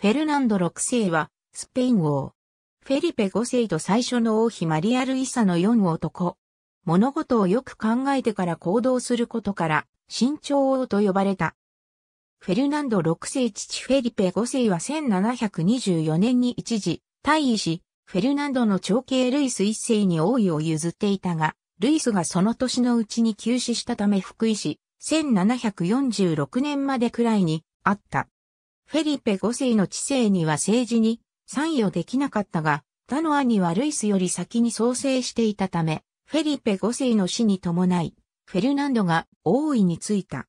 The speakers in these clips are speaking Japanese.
フェルナンド6世は、スペイン王。フェリペ5世と最初の王妃マリア・ルイサの4男。物事をよく考えてから行動することから、慎重王と呼ばれた。フェルナンド6世父フェリペ5世は1724年に一時、退位し、フェルナンドの長兄ルイス1世に王位を譲っていたが、ルイスがその年のうちに急死したため福井市、1746年までくらいにあった。フェリペ5世の知性には政治に参与できなかったが、他の兄はルイスより先に創生していたため、フェリペ5世の死に伴い、フェルナンドが王位についた。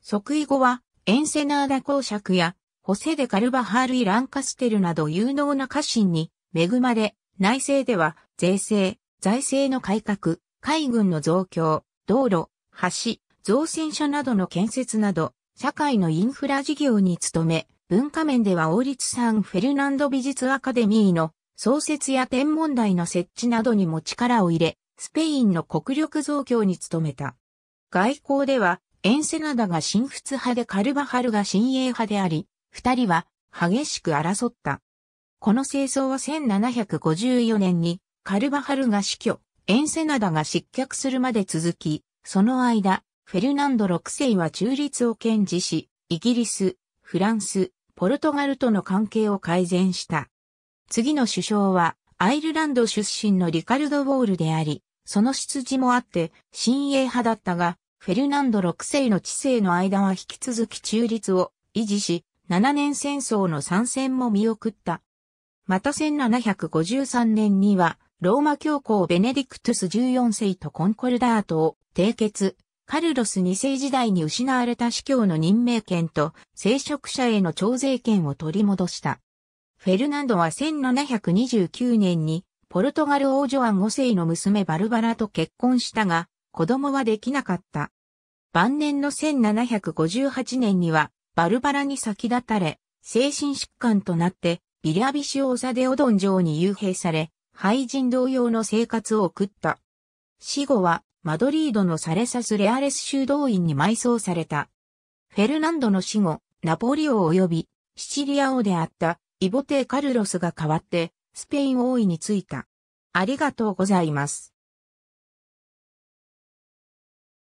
即位後は、エンセナーダ公爵や、ホセデ・カルバハールイ・ランカステルなど有能な家臣に恵まれ、内政では、税制、財政の改革、海軍の増強、道路、橋、造船所などの建設など、社会のインフラ事業に努め、文化面では王立サンフェルナンド美術アカデミーの創設や天文台の設置などにも力を入れ、スペインの国力増強に努めた。外交では、エンセナダが新仏派でカルバハルが新鋭派であり、二人は激しく争った。この清掃は1754年にカルバハルが死去、エンセナダが失脚するまで続き、その間、フェルナンド6世は中立を堅持し、イギリス、フランス、ポルトガルとの関係を改善した。次の首相は、アイルランド出身のリカルド・ウォールであり、その出自もあって、親衛派だったが、フェルナンド6世の治世の間は引き続き中立を維持し、7年戦争の参戦も見送った。また1753年には、ローマ教皇ベネディクトゥス14世とコンコルダートを締結、カルロス2世時代に失われた司教の任命権と聖職者への徴税権を取り戻した。フェルナンドは1729年にポルトガル王女アン5世の娘バルバラと結婚したが、子供はできなかった。晩年の1758年にはバルバラに先立たれ、精神疾患となってビリャビシオーサデオドン城に幽閉され、廃人同様の生活を送った。死後はマドリードのサレサス・レアレス修道院に埋葬された。フェルナンドの死後、ナポリオ及びシチリア王であったイボテカルロスが代わってスペイン王位についた。ありがとうございます。